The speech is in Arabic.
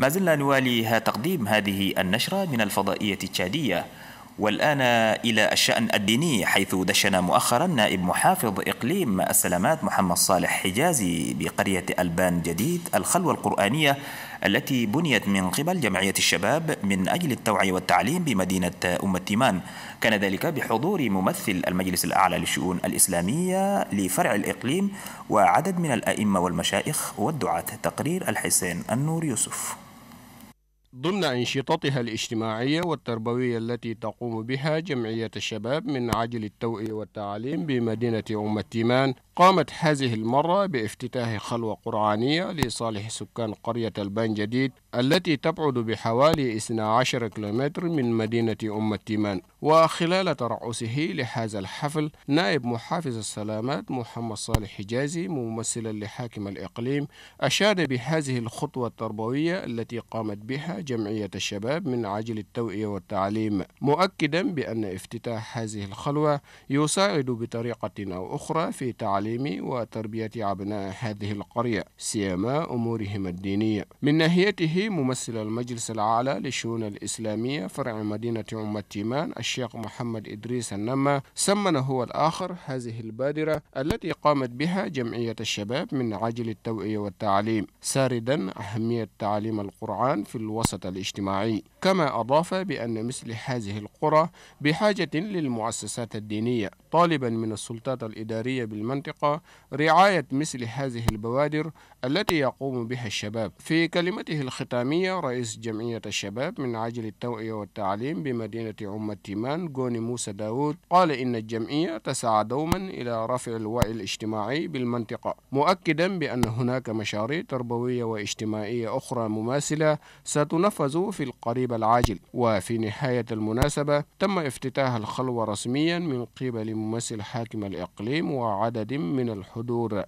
ما زلنا نوالي تقديم هذه النشرة من الفضائية التشادية والآن إلى الشأن الديني حيث دشن مؤخرا نائب محافظ إقليم السلامات محمد صالح حجازي بقرية ألبان جديد الخلوة القرآنية التي بنيت من قبل جمعية الشباب من أجل التوعية والتعليم بمدينة أم التيمان كان ذلك بحضور ممثل المجلس الأعلى للشؤون الإسلامية لفرع الإقليم وعدد من الأئمة والمشايخ والدعاة تقرير الحسين النور يوسف ضمن أنشطتها الاجتماعية والتربوية التي تقوم بها جمعية الشباب من عجل التوعية والتعليم بمدينة أم التيمان قامت هذه المرة بافتتاح خلوة قرآنية لصالح سكان قرية البان جديد التي تبعد بحوالي 12 كيلومتر من مدينة أم التيمان وخلال ترأسه لهذا الحفل نائب محافظ السلامات محمد صالح حجازي ممثلا لحاكم الإقليم أشاد بهذه الخطوة التربوية التي قامت بها جمعية الشباب من عجل التوئية والتعليم مؤكدا بأن افتتاح هذه الخلوة يساعد بطريقة أو أخرى في تعليم التعليم وتربية أبناء هذه القرية سيما أمورهم الدينية من ناحيته ممثل المجلس الأعلى للشؤون الإسلامية فرع مدينة أم التيمان الشيخ محمد إدريس النما سمن هو الآخر هذه البادرة التي قامت بها جمعية الشباب من عجل التوعية والتعليم ساردا أهمية تعليم القرآن في الوسط الاجتماعي كما أضاف بأن مثل هذه القرى بحاجة للمؤسسات الدينية طالبا من السلطات الإدارية بالمنطقة اللاحقة رعاية مثل هذه البوادر التي يقوم بها الشباب في كلمته الختامية رئيس جمعية الشباب من عجل التوعية والتعليم بمدينة عم التيمان جوني موسى داود قال إن الجمعية تسعى دوما إلى رفع الوعي الاجتماعي بالمنطقة مؤكدا بأن هناك مشاريع تربوية واجتماعية أخرى مماثلة ستنفذ في القريب العاجل وفي نهاية المناسبة تم افتتاح الخلوة رسميا من قبل ممثل حاكم الإقليم وعدد من الحضور